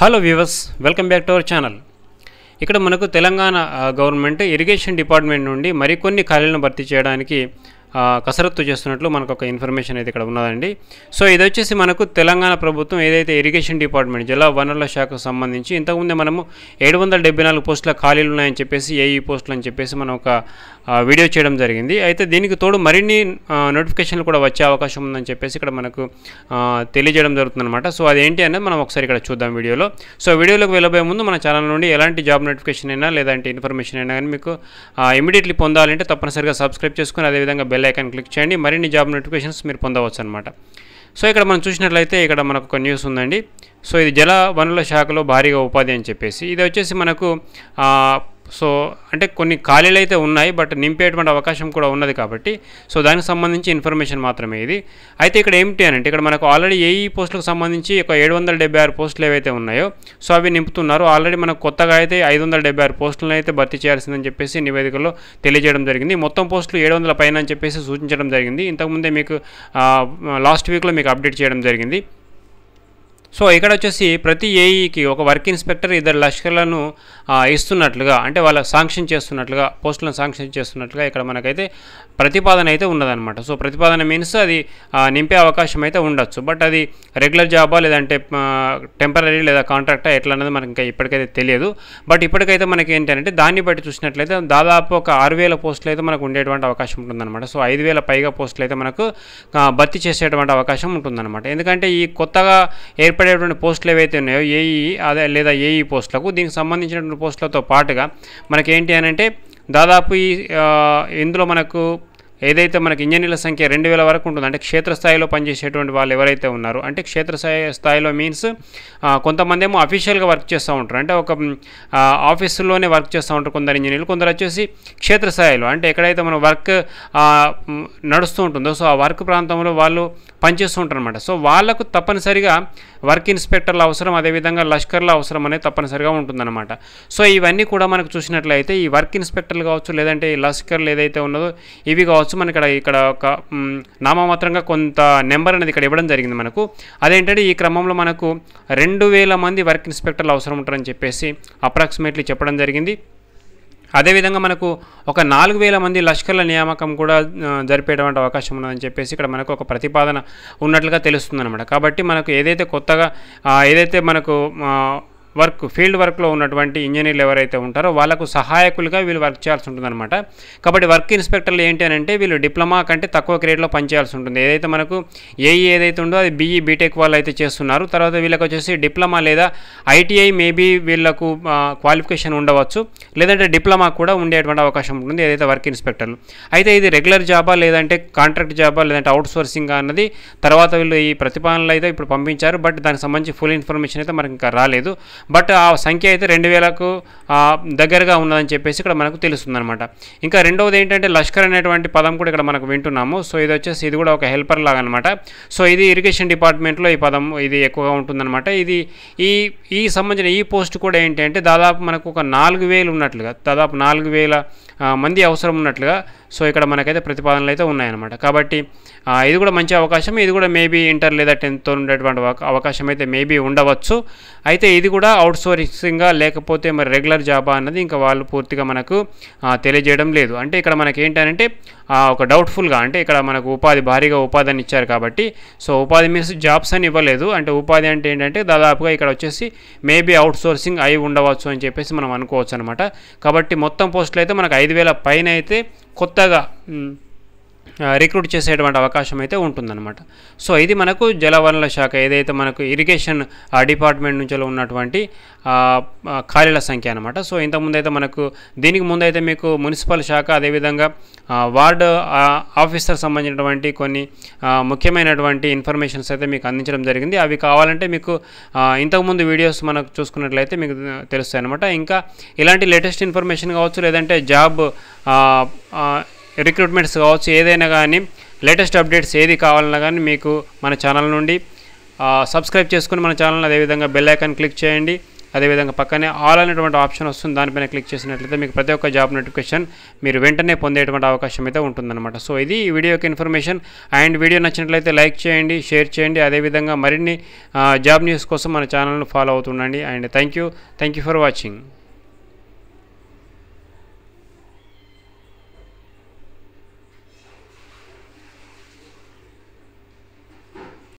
hello viewers welcome back to our channel ఇక్కడ మనకు Telangana government irrigation department నుండి మరికొన్ని ఖాళీలను భర్తీ చేయడానికి కసరత్తు చేస్తున్నట్లు మనకు ఒక ఇన్ఫర్మేషన్ అయితే ఇక్కడ ఉన్నదండి సో ఇది వచ్చేసి మనకు తెలంగాణ ప్రభుత్వం ఏదైతే ఇరిగేషన్ డిపార్ట్మెంట్ జిల్లా వనరుల శాఖకు సంబంధించి ఇంతకుముందే మనము ఏడు వందల డెబ్బై నాలుగు పోస్టుల ఖాళీలు ఉన్నాయని చెప్పేసి ఏఈ పోస్టులు అని చెప్పేసి మనం ఒక వీడియో చేయడం జరిగింది అయితే దీనికి తోడు మరిన్ని నోటిఫికేషన్లు కూడా వచ్చే అవకాశం ఉందని చెప్పేసి ఇక్కడ మనకు తెలియజేయడం జరుగుతుందన్నమాట సో అదేంటి అనేది మనం ఒకసారి ఇక్కడ చూద్దాం వీడియోలో సో వీడియోలోకి వెళ్ళబోయే ముందు మన ఛానల్ నుండి ఎలాంటి జాబ్ నోటిఫికేషన్ అయినా లేదంటే ఇన్ఫర్మేషన్ అయినా కానీ మీకు ఇమీడియట్లీ పొందాలంటే తప్పనిసరిగా సబ్స్క్రైబ్ చేసుకుని అదేవిధంగా బెల్ ఐకాన్ క్లిక్ చేయండి మరిన్ని జాబ్ నోటిఫికేషన్స్ మీరు పొందవచ్చు అనమాట సో ఇక్కడ మనం చూసినట్లయితే ఇక్కడ మనకు ఒక న్యూస్ ఉందండి సో ఇది జల వనరుల శాఖలో భారీగా ఉపాధి అని చెప్పేసి ఇది వచ్చేసి మనకు సో అంటే కొన్ని ఖాళీలు అయితే ఉన్నాయి బట్ నింపేటువంటి అవకాశం కూడా ఉన్నది కాబట్టి సో దానికి సంబంధించి ఇన్ఫర్మేషన్ మాత్రమే ఇది అయితే ఇక్కడ ఏమిటి అని అంటే ఇక్కడ మనకు ఆల్రెడీ ఏఈ పోస్టులకు సంబంధించి ఒక ఏడు వందల డెబ్బై ఆరు పోస్టులు ఏవైతే ఉన్నాయో సో అవి నింపుతున్నారు ఆల్రెడీ మనకు కొత్తగా అయితే ఐదు వందల డెబ్బై ఆరు పోస్టులను అయితే భర్తీ చేయాల్సిందని చెప్పేసి నివేదికలో తెలియజేయడం జరిగింది మొత్తం పోస్టులు ఏడు వందల పైన అని చెప్పేసి సూచించడం జరిగింది ఇంతకుముందే మీకు లాస్ట్ వీక్లో మీకు అప్డేట్ చేయడం జరిగింది సో ఇక్కడ వచ్చేసి ప్రతి ఏఈకి e ఒక వర్క్ ఇన్స్పెక్టర్ ఇద్దరు లష్కర్లను ఇస్తున్నట్లుగా అంటే వాళ్ళ శాంక్షన్ చేస్తున్నట్లుగా పోస్టులను శాంక్షన్ చేస్తున్నట్లుగా ఇక్కడ మనకైతే ప్రతిపాదన అయితే ఉన్నదనమాట సో ప్రతిపాదన మీన్స్ అది నింపే అవకాశం అయితే ఉండొచ్చు బట్ అది రెగ్యులర్ జాబా లేదంటే టెంపరీ లేదా కాంట్రాక్టా ఎట్లా అనేది మనకి ఇంకా ఇప్పటికైతే తెలియదు బట్ ఇప్పటికైతే మనకి ఏంటంటే దాన్ని బట్టి చూసినట్లయితే దాదాపు ఒక ఆరు వేల పోస్టులు అయితే మనకు ఉండేటువంటి అవకాశం ఉంటుందన్నమాట సో ఐదు వేల పైగా పోస్టులు అయితే మనకు భర్తీ చేసేటువంటి అవకాశం ఉంటుందన్నమాట ఎందుకంటే ఈ కొత్తగా ఏర్ప ఏర్పడేటువంటి పోస్టులు ఏవైతే ఉన్నాయో ఏఈ అదే లేదా ఏఈ పోస్టులకు దీనికి సంబంధించినటువంటి పోస్టులతో పాటుగా మనకేంటి అని అంటే దాదాపు ఈ ఇందులో మనకు ఏదైతే మనకి ఇంజనీర్ల సంఖ్య రెండు వేల వరకు ఉంటుంది అంటే క్షేత్రస్థాయిలో పనిచేసేటువంటి వాళ్ళు ఎవరైతే ఉన్నారో అంటే క్షేత్రస్థాయి స్థాయిలో మీన్స్ కొంతమంది ఏమో అఫీషియల్గా వర్క్ చేస్తూ ఉంటారు అంటే ఒక ఆఫీసులోనే వర్క్ చేస్తూ ఉంటారు కొందరు ఇంజనీర్లు కొందరు వచ్చేసి క్షేత్రస్థాయిలో అంటే ఎక్కడైతే మన వర్క్ నడుస్తూ ఉంటుందో సో ఆ వర్క్ ప్రాంతంలో వాళ్ళు పనిచేస్తూ ఉంటారనమాట సో వాళ్ళకు తప్పనిసరిగా వర్క్ ఇన్స్పెక్టర్లు అవసరం అదేవిధంగా లష్కర్ల అవసరం అనేది తప్పనిసరిగా ఉంటుందన్నమాట సో ఇవన్నీ కూడా మనకు చూసినట్లయితే ఈ వర్క్ ఇన్స్పెక్టర్లు కావచ్చు లేదంటే ఈ లష్కర్లు ఏదైతే ఉన్నదో ఇవి కావచ్చు మనకి ఇక్కడ ఇక్కడ ఒక నామమాత్రంగా కొంత నెంబర్ అనేది ఇక్కడ ఇవ్వడం జరిగింది మనకు అదేంటంటే ఈ క్రమంలో మనకు రెండు వేల మంది వర్క్ ఇన్స్పెక్టర్లు అవసరం ఉంటారని చెప్పేసి అప్రాక్సిమేట్లీ చెప్పడం జరిగింది అదేవిధంగా మనకు ఒక నాలుగు వేల మంది లష్కర్ల నియామకం కూడా జరిపేటువంటి అవకాశం ఉన్నదని చెప్పేసి ఇక్కడ మనకు ఒక ప్రతిపాదన ఉన్నట్లుగా తెలుస్తుంది అనమాట కాబట్టి మనకు ఏదైతే కొత్తగా ఏదైతే మనకు వర్క్ ఫీల్డ్ వర్క్లో ఉన్నటువంటి ఇంజనీర్లు ఎవరైతే ఉంటారో వాళ్ళకు సహాయకులుగా వీళ్ళు వర్క్ చేయాల్సి ఉంటుందన్నమాట కాబట్టి వర్క్ ఇన్స్పెక్టర్లు ఏంటి అని అంటే వీళ్ళు డిప్లొమా కంటే తక్కువ గ్రేడ్లో పనిచేయాల్సి ఉంటుంది ఏదైతే మనకు ఏఈ ఏదైతే ఉందో అది బీఈ బీటెక్ వాళ్ళు అయితే చేస్తున్నారు తర్వాత వీళ్ళకి వచ్చేసి డిప్లొమా లేదా ఐటీఐ మేబీ వీళ్ళకు క్వాలిఫికేషన్ ఉండవచ్చు లేదంటే డిప్లొమా కూడా ఉండేటువంటి అవకాశం ఉంటుంది ఏదైతే వర్క్ ఇన్స్పెక్టర్లు అయితే ఇది రెగ్యులర్ జాబా లేదంటే కాంట్రాక్ట్ జాబా లేదంటే అవుట్ సోర్సింగ్ అన్నది తర్వాత వీళ్ళు ఈ ప్రతిపాదనలు అయితే ఇప్పుడు పంపించారు బట్ దానికి సంబంధించి ఫుల్ ఇన్ఫర్మేషన్ అయితే మనకి ఇంకా రాలేదు బట్ ఆ సంఖ్య అయితే రెండు వేలకు దగ్గరగా ఉన్నదని చెప్పేసి ఇక్కడ మనకు తెలుస్తుందనమాట ఇంకా రెండవది ఏంటంటే లష్కర్ అనేటువంటి పదం కూడా ఇక్కడ మనకు వింటున్నాము సో ఇది వచ్చేసి ఇది కూడా ఒక హెల్పర్ లాగా అనమాట సో ఇది ఇరిగేషన్ డిపార్ట్మెంట్లో ఈ పదం ఇది ఎక్కువగా ఉంటుందన్నమాట ఇది ఈ ఈ సంబంధించిన ఈ పోస్ట్ కూడా ఏంటంటే దాదాపు మనకు ఒక నాలుగు వేలు ఉన్నట్లుగా దాదాపు నాలుగు వేల మంది అవసరం ఉన్నట్లుగా సో ఇక్కడ మనకైతే ప్రతిపాదనలు అయితే ఉన్నాయన్నమాట కాబట్టి ఇది కూడా మంచి అవకాశం ఇది కూడా మేబీ ఇంటర్ లేదా టెన్త్తో ఉండేటువంటి అవకాశం అయితే మేబీ ఉండవచ్చు అయితే ఇది కూడా అవుట్ సోర్సింగ్గా లేకపోతే మరి రెగ్యులర్ జాబా అన్నది ఇంకా వాళ్ళు పూర్తిగా మనకు తెలియజేయడం లేదు అంటే ఇక్కడ మనకి ఏంటంటే ఒక డౌట్ఫుల్గా అంటే ఇక్కడ మనకు ఉపాధి భారీగా ఉపాధి అని ఇచ్చారు కాబట్టి సో ఉపాధి మీన్స్ జాబ్స్ అని ఇవ్వలేదు అంటే ఉపాధి అంటే ఏంటంటే దాదాపుగా ఇక్కడ వచ్చేసి మేబీ అవుట్ సోర్సింగ్ అయి ఉండవచ్చు అని చెప్పేసి మనం అనుకోవచ్చు అనమాట కాబట్టి మొత్తం పోస్టులు అయితే మనకు ఐదు వేల పైన అయితే కొత్తగా రిక్రూట్ చేసేటువంటి అవకాశం అయితే ఉంటుందన్నమాట సో ఇది మనకు జలవనరుల శాఖ ఏదైతే మనకు ఇరిగేషన్ డిపార్ట్మెంట్ నుంచి ఉన్నటువంటి ఖాళీల సంఖ్య అనమాట సో ఇంతకుముందైతే మనకు దీనికి ముందైతే మీకు మున్సిపల్ శాఖ అదేవిధంగా వార్డ్ ఆఫీసర్ సంబంధించినటువంటి కొన్ని ముఖ్యమైనటువంటి ఇన్ఫర్మేషన్స్ అయితే మీకు అందించడం జరిగింది అవి కావాలంటే మీకు ఇంతకుముందు వీడియోస్ మనకు చూసుకున్నట్లయితే మీకు తెలుస్తాయి అనమాట ఇంకా ఇలాంటి లేటెస్ట్ ఇన్ఫర్మేషన్ కావచ్చు లేదంటే జాబ్ రిక్రూట్మెంట్స్ కావచ్చు ఏదైనా కానీ లేటెస్ట్ అప్డేట్స్ ఏది కావాలన్నా కానీ మీకు మన ఛానల్ నుండి సబ్స్క్రైబ్ చేసుకుని మన ఛానల్ అదేవిధంగా బెల్ ఐకాన్ క్లిక్ చేయండి అదేవిధంగా పక్కనే ఆల్ అనేటువంటి ఆప్షన్ వస్తుంది దానిపైన క్లిక్ చేసినట్లయితే మీకు ప్రతి ఒక్క జాబ్ నోటిఫికేషన్ మీరు వెంటనే పొందేటువంటి అవకాశం అయితే ఉంటుందన్నమాట సో ఇది ఈ వీడియో యొక్క ఇన్ఫర్మేషన్ అండ్ వీడియో నచ్చినట్లయితే లైక్ చేయండి షేర్ చేయండి అదేవిధంగా మరిన్ని జాబ్ న్యూస్ కోసం మన ఛానల్ను ఫాలో అవుతుండండి and thank you for watching